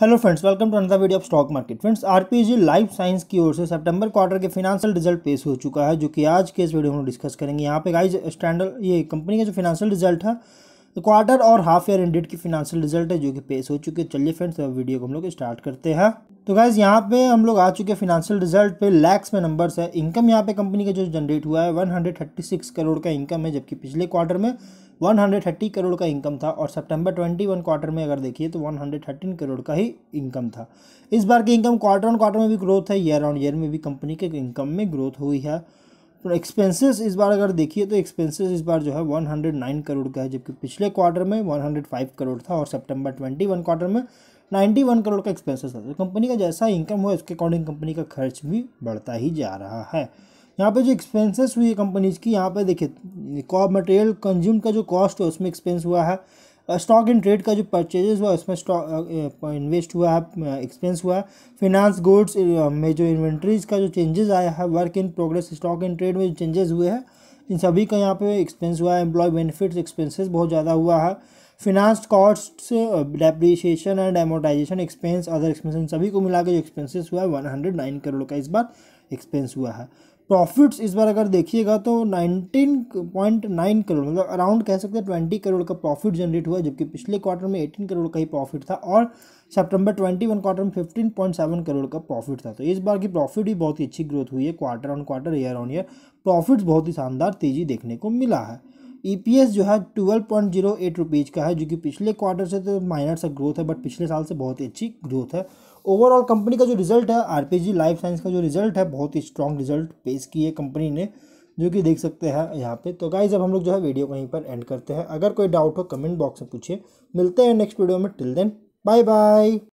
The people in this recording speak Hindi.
hello friends welcome to another video of stock market friends RPG life science की ओर से सितंबर क्वार्टर के फिनांशियल रिजल्ट पेश हो चुका है जो कि आज के इस वीडियो में डिस्कस करेंगे यहाँ पे गाइज स्टैंडर्ड ये कंपनी का जो फिनांशियल रिजल्ट है क्वार्टर और हाफ ईयर इंडेड की फिनांशियल रिजल्ट है जो कि पेश हो चुके चलिए फ्रेंड्स वीडियो को हम लोग स्टार्ट करते हैं तो गैज़ यहाँ पे हम लोग आ चुके हैं फिनेंशियल रिजल्ट पे लैक्स में नंबर्स है इनकम यहाँ पे कंपनी का जो जनरेट हुआ है 136 करोड़ का इनकम है जबकि पिछले क्वार्टर में 130 करोड़ का इनकम था और सितंबर 21 क्वार्टर में अगर देखिए तो 113 करोड़ का ही इनकम था इस बार की इनकम क्वार्टर ऑन क्वार्टर में भी ग्रोथ है ईयर ऑन ईयर में भी कंपनी के इनकम में ग्रोथ हुई है एक्सपेंसिस तो इस बार अगर देखिए तो एक्सपेंसिस इस बार जो है वन करोड़ का है जबकि पिछले क्वार्टर में वन करोड़ था और सेप्टेम्बर ट्वेंटी क्वार्टर में नाइन्टी वन करोड़ का एक्सपेंसेस है तो कंपनी का जैसा इनकम हुआ उसके अकॉर्डिंग कंपनी का खर्च भी बढ़ता ही जा रहा है यहाँ पे जो एक्सपेंसेस हुई है कंपनीज की यहाँ पे देखिए कॉ मटेरियल कंज्यूम का जो कॉस्ट है उसमें एक्सपेंस हुआ है स्टॉक इन ट्रेड का जो परचेजेस हुआ उसमें स्टॉक इन्वेस्ट हुआ है एक्सपेंस हुआ है फिनांस गुड्स में जो इन्वेंट्रीज का जो चेंजेस आया है work in progress stock in trade में जो चेंजेस हुए हैं इन सभी का यहाँ पे एक्सपेंस हुआ है एम्प्लॉय बेनिफिट्स एक्सपेंसेस बहुत ज़्यादा हुआ है finance cost depreciation and amortisation expense other expense सभी को मिला के जो एक्सपेंसेस हुआ है वन हंड्रेड नाइन करोड़ का इस बार एक्सपेंस हुआ है प्रॉफिट्स इस बार अगर देखिएगा तो नाइनटीन पॉइंट नाइन करोड़ मतलब अराउंड कह सकते हैं ट्वेंटी करोड़ का प्रॉफिट जनरेट हुआ जबकि पिछले क्वार्टर में एटीन करोड़ का ही प्रॉफिट था और सितंबर ट्वेंटी वन क्वार्टर में फिफ्टीन पॉइंट सेवन करोड़ का प्रॉफिट था तो इस बार की प्रॉफिट भी बहुत ही अच्छी ग्रोथ हुई है quarter on quarter year on year profits बहुत ही शानदार तेजी देखने को मिला है ईपीएस e जो है twelve point zero eight rupees का है जो कि पिछले क्वार्टर से तो माइनर सा ग्रोथ है बट पिछले साल से बहुत ही अच्छी ग्रोथ है ओवरऑल कंपनी का जो रिजल्ट है आरपीजी लाइफ साइंस का जो रिजल्ट है बहुत ही स्ट्रॉन्ग रिजल्ट पेश की है कंपनी ने जो कि देख सकते हैं यहाँ पे तो गाइज अब हम लोग जो है वीडियो कहीं पर एंड करते हैं अगर कोई डाउट हो कमेंट बॉक्स में पूछिए मिलते हैं नेक्स्ट वीडियो में टिल देन बाय बाय